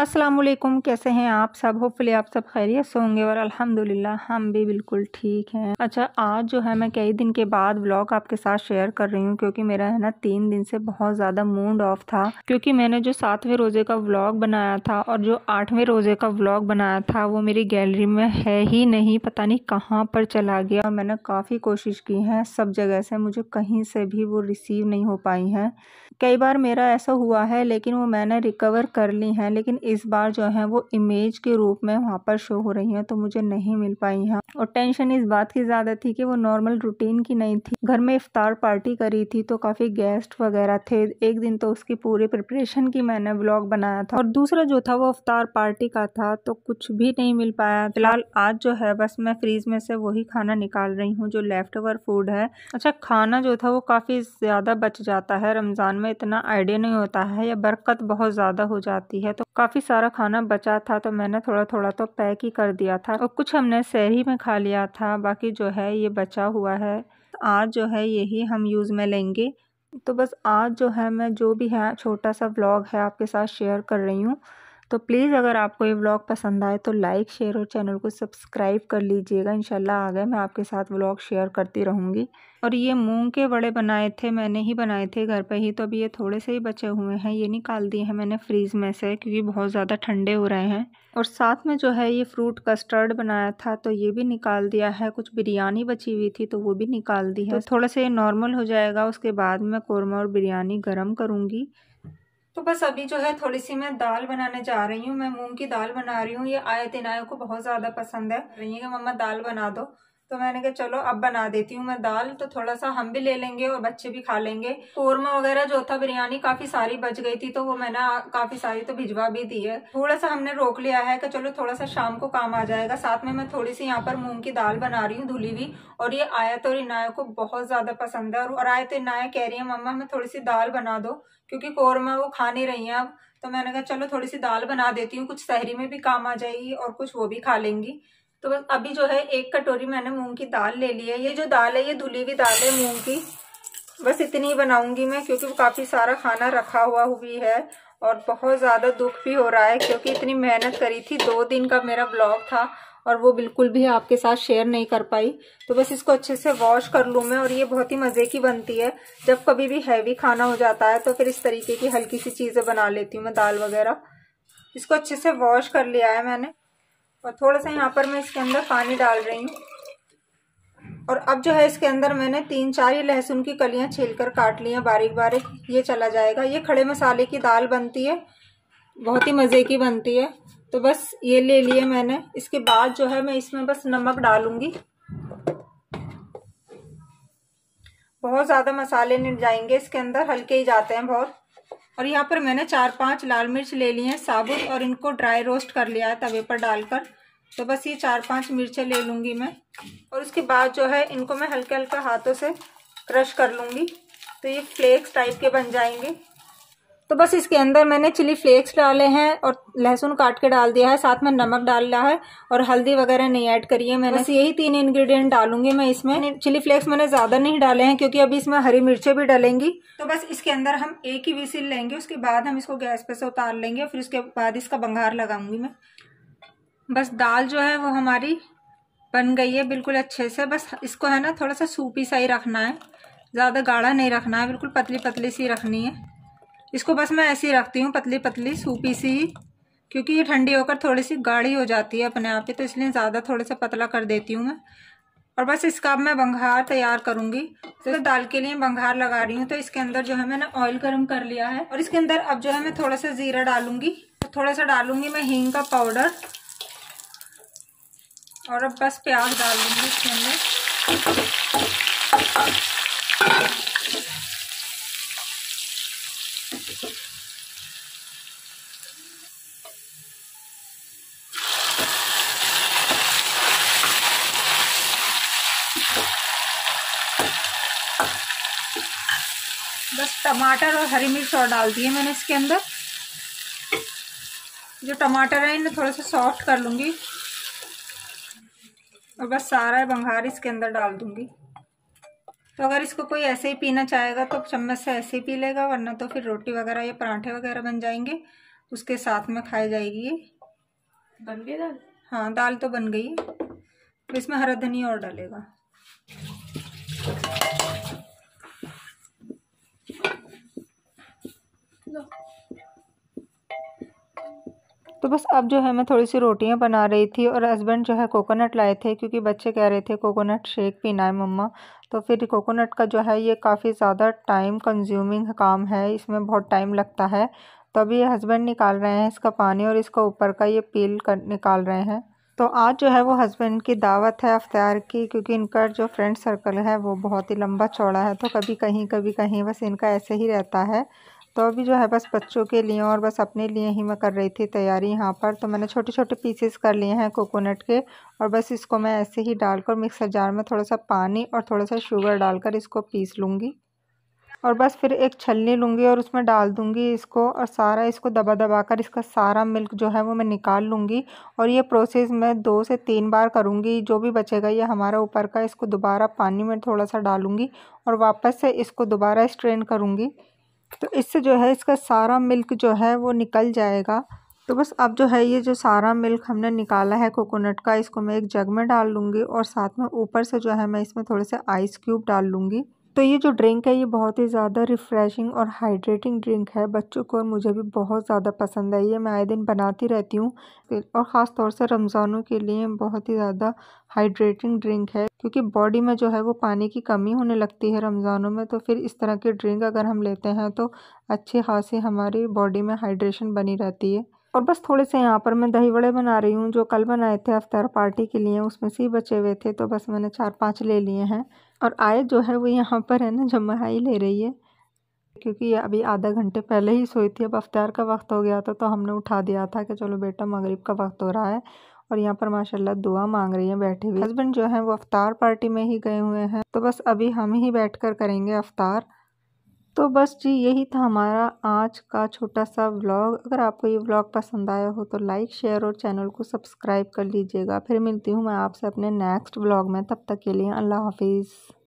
अस्सलाम वालेकुम कैसे हैं आप सब होपफुली आप सब खैरियत से होंगे और अल्हम्दुलिल्लाह हम भी बिल्कुल ठीक हैं अच्छा आज जो है मैं कई दिन के बाद व्लॉग आपके साथ शेयर कर रही हूँ क्योंकि मेरा है ना तीन दिन से बहुत ज़्यादा मूड ऑफ था क्योंकि मैंने जो सातवें रोज़े का व्लॉग बनाया था और जो आठवें रोज़े का व्लॉग बनाया था वो मेरी गैलरी में है ही नहीं पता नहीं कहाँ पर चला गया और मैंने काफ़ी कोशिश की है सब जगह से मुझे कहीं से भी वो रिसीव नहीं हो पाई हैं कई बार मेरा ऐसा हुआ है लेकिन वो मैंने रिकवर कर ली हैं लेकिन इस बार जो है वो इमेज के रूप में वहाँ पर शो हो रही हैं तो मुझे नहीं मिल पाई हैं और टेंशन इस बात की ज़्यादा थी कि वो नॉर्मल रूटीन की नहीं थी घर में इफ्तार पार्टी करी थी तो काफ़ी गेस्ट वगैरह थे एक दिन तो उसकी पूरी प्रिपरेशन की मैंने ब्लॉग बनाया था और दूसरा जो था वो अफतार पार्टी का था तो कुछ भी नहीं मिल पाया फिलहाल आज जो है बस मैं फ्रीज में से वही खाना निकाल रही हूँ जो लेफ्ट ओवर फूड है अच्छा खाना जो था वो काफ़ी ज़्यादा बच जाता है रमज़ान में में इतना आइडिया नहीं होता है या बरकत बहुत ज़्यादा हो जाती है तो काफ़ी सारा खाना बचा था तो मैंने थोड़ा थोड़ा तो पैक ही कर दिया था और कुछ हमने शहरी में खा लिया था बाकी जो है ये बचा हुआ है आज जो है यही हम यूज़ में लेंगे तो बस आज जो है मैं जो भी है छोटा सा ब्लॉग है आपके साथ शेयर कर रही हूँ तो प्लीज़ अगर आपको ये ब्लॉग पसंद आए तो लाइक शेयर और चैनल को सब्सक्राइब कर लीजिएगा इंशाल्लाह आगे मैं आपके साथ व्लॉग शेयर करती रहूँगी और ये मूंग के बड़े बनाए थे मैंने ही बनाए थे घर पे ही तो अभी ये थोड़े से ही बचे हुए हैं ये निकाल दिए हैं मैंने फ्रीज़ में से क्योंकि बहुत ज़्यादा ठंडे हो रहे हैं और साथ में जो है ये फ्रूट कस्टर्ड बनाया था तो ये भी निकाल दिया है कुछ बिरयानी बची हुई थी तो वो भी निकाल दी है तो थोड़ा सा ये नॉर्मल हो जाएगा उसके बाद मैं कौरमा और बिरयानी गर्म करूँगी तो बस अभी जो है थोड़ी सी मैं दाल बनाने जा रही हूँ मैं मूंग की दाल बना रही हूँ ये आयत इनायों को बहुत ज़्यादा पसंद है रही है कि मम्मा दाल बना दो तो मैंने कहा चलो अब बना देती हूँ मैं दाल तो थोड़ा सा हम भी ले लेंगे और बच्चे भी खा लेंगे कौरमा वगैरह जो था बिरयानी काफी सारी बच गई थी तो वो मैंने काफी सारी तो भिजवा भी दी है थोड़ा सा हमने रोक लिया है कि चलो थोड़ा सा शाम को काम आ जाएगा साथ में मैं थोड़ी सी यहाँ पर मूंग की दाल बना रही हूँ धुली हुई और ये आयत और इनाया को बहुत ज्यादा पसंद है और आयत इनाया कह रही है मम्मा हमें थोड़ी सी दाल बना दो क्योंकि कौरमा वो खा नहीं रही है अब तो मैंने कहा चलो थोड़ी सी दाल बना देती हूँ कुछ सहरी में भी काम आ जाएगी और कुछ वो भी खा लेंगी तो बस अभी जो है एक कटोरी मैंने मूंग की दाल ले ली है ये जो दाल है ये धुली हुई दाल है मूंग की बस इतनी ही बनाऊंगी मैं क्योंकि वो काफ़ी सारा खाना रखा हुआ हुई है और बहुत ज़्यादा दुख भी हो रहा है क्योंकि इतनी मेहनत करी थी दो दिन का मेरा ब्लॉग था और वो बिल्कुल भी आपके साथ शेयर नहीं कर पाई तो बस इसको अच्छे से वॉश कर लूँ मैं और ये बहुत ही मज़े की बनती है जब कभी भी हैवी खाना हो जाता है तो फिर इस तरीके की हल्की सी चीज़ें बना लेती हूँ मैं दाल वगैरह इसको अच्छे से वॉश कर लिया है मैंने और थोड़ा सा यहाँ पर मैं इसके अंदर पानी डाल रही हूँ और अब जो है इसके अंदर मैंने तीन चार ही लहसुन की कलियाँ छील कर काट ली हैं बारीक बारीक ये चला जाएगा ये खड़े मसाले की दाल बनती है बहुत ही मज़े की बनती है तो बस ये ले लिए मैंने इसके बाद जो है मैं इसमें बस नमक डालूंगी बहुत ज़्यादा मसाले नहीं जाएंगे इसके अंदर हल्के ही जाते हैं बहुत और यहाँ पर मैंने चार पांच लाल मिर्च ले ली हैं साबुत और इनको ड्राई रोस्ट कर लिया है तवे पर डालकर तो बस ये चार पांच मिर्चें ले लूँगी मैं और उसके बाद जो है इनको मैं हल्के हल्का हाथों से क्रश कर लूँगी तो ये फ्लेक्स टाइप के बन जाएंगे तो बस इसके अंदर मैंने चिली फ्लेक्स डाले हैं और लहसुन काट के डाल दिया है साथ में नमक डाला है और हल्दी वगैरह नहीं ऐड करी है मैंने बस यही तीन इंग्रेडिएंट डालूंगी मैं इसमें चिली फ्लेक्स मैंने ज़्यादा नहीं डाले हैं क्योंकि अभी इसमें हरी मिर्चें भी डलेंगी तो बस इसके अंदर हम एक ही विसिल लेंगे उसके बाद हम इसको गैस पर से उतार लेंगे फिर उसके बाद इसका बंगार लगाऊंगी मैं बस दाल जो है वो हमारी बन गई है बिल्कुल अच्छे से बस इसको है ना थोड़ा सा सूपी सा ही रखना है ज़्यादा गाढ़ा नहीं रखना है बिल्कुल पतली पतली सी रखनी है इसको बस मैं ऐसे ही रखती हूँ पतली पतली सूपी सी क्योंकि ये ठंडी होकर थोड़ी सी गाढ़ी हो जाती है अपने आप ही तो इसलिए ज़्यादा थोड़ा सा पतला कर देती हूँ मैं और बस इसका अब मैं बंघार तैयार करूँगी तो दाल के लिए बंघार लगा रही हूँ तो इसके अंदर जो है मैंने ऑयल गर्म कर लिया है और इसके अंदर अब जो है मैं थोड़ा सा ज़ीरा डालूंगी तो थोड़ा सा डालूंगी मैं हींग का पाउडर और अब बस प्याज डाल दूँगी इसके अंदर बस टमाटर और हरी मिर्च और डाल दिए मैंने इसके अंदर जो टमाटर है इन्हें थोड़ा सा सॉफ्ट कर लूँगी और बस सारा बंगार इसके अंदर डाल दूँगी तो अगर इसको कोई ऐसे ही पीना चाहेगा तो चम्मच से ऐसे ही पी लेगा वरना तो फिर रोटी वगैरह या पराठे वगैरह बन जाएंगे उसके साथ में खाई जाएगी ये बन गई दाल हाँ दाल तो बन गई है तो इसमें हरा धनिया और डालेगा तो बस अब जो है मैं थोड़ी सी रोटियां बना रही थी और हस्बैंड जो है कोकोनट लाए थे क्योंकि बच्चे कह रहे थे कोकोनट शेक पीना है मम्मा तो फिर कोकोनट का जो है ये काफ़ी ज़्यादा टाइम कंज्यूमिंग काम है इसमें बहुत टाइम लगता है तो अभी ये हस्बैंड निकाल रहे हैं इसका पानी और इसका ऊपर का ये पील कर निकाल रहे हैं तो आज जो है वो हस्बैंड की दावत है अफ्तार की क्योंकि इनका जो फ्रेंड सर्कल है वो बहुत ही लंबा चौड़ा है तो कभी कहीं कभी कहीं बस इनका ऐसे ही रहता है तो अभी जो है बस बच्चों के लिए और बस अपने लिए ही मैं कर रही थी तैयारी यहाँ पर तो मैंने छोटे छोटे पीसेस कर लिए हैं कोकोनट के और बस इसको मैं ऐसे ही डालकर मिक्सर जार में थोड़ा सा पानी और थोड़ा सा शुगर डालकर इसको पीस लूँगी और बस फिर एक छलनी लूँगी और उसमें डाल दूँगी इसको और सारा इसको दबा दबा कर इसका सारा मिल्क जो है वो मैं निकाल लूँगी और ये प्रोसेस मैं दो से तीन बार करूँगी जो भी बचेगा ये हमारा ऊपर का इसको दोबारा पानी में थोड़ा सा डालूँगी और वापस से इसको दोबारा स्ट्रेन करूँगी तो इससे जो है इसका सारा मिल्क जो है वो निकल जाएगा तो बस अब जो है ये जो सारा मिल्क हमने निकाला है कोकोनट का इसको मैं एक जग में डाल लूँगी और साथ में ऊपर से जो है मैं इसमें थोड़े से आइस क्यूब डाल लूँगी तो ये जो ड्रिंक है ये बहुत ही ज़्यादा रिफ़्रेशिंग और हाइड्रेटिंग ड्रिंक है बच्चों को और मुझे भी बहुत ज़्यादा पसंद है ये मैं आए दिन बनाती रहती हूँ और ख़ास तौर से रमज़ानों के लिए बहुत ही ज़्यादा हाइड्रेटिंग ड्रिंक है क्योंकि बॉडी में जो है वो पानी की कमी होने लगती है रमज़ानों में तो फिर इस तरह की ड्रिंक अगर हम लेते हैं तो अच्छी खासे हमारी बॉडी में हाइड्रेशन बनी रहती है और बस थोड़े से यहाँ पर मैं दही बड़े बना रही हूँ जो कल बनाए थे अफ्तार पार्टी के लिए उसमें से ही बचे हुए थे तो बस मैंने चार पाँच ले लिए हैं और आयत जो है वो यहाँ पर है ना जमाई ले रही है क्योंकि अभी आधा घंटे पहले ही सोई थी अब अफ्तार का वक्त हो गया था तो हमने उठा दिया था कि चलो बेटा मगरिब का वक्त हो रहा है और यहाँ पर माशाल्लाह दुआ मांग रही है बैठी हुई हस्बैंड जो है वो अफ्तार पार्टी में ही गए हुए हैं तो बस अभी हम ही बैठ कर करेंगे अफ्तार तो बस जी यही था हमारा आज का छोटा सा व्लॉग अगर आपको ये व्लॉग पसंद आया हो तो लाइक शेयर और चैनल को सब्सक्राइब कर लीजिएगा फिर मिलती हूँ मैं आपसे अपने नेक्स्ट व्लॉग में तब तक के लिए अल्लाह हाफिज़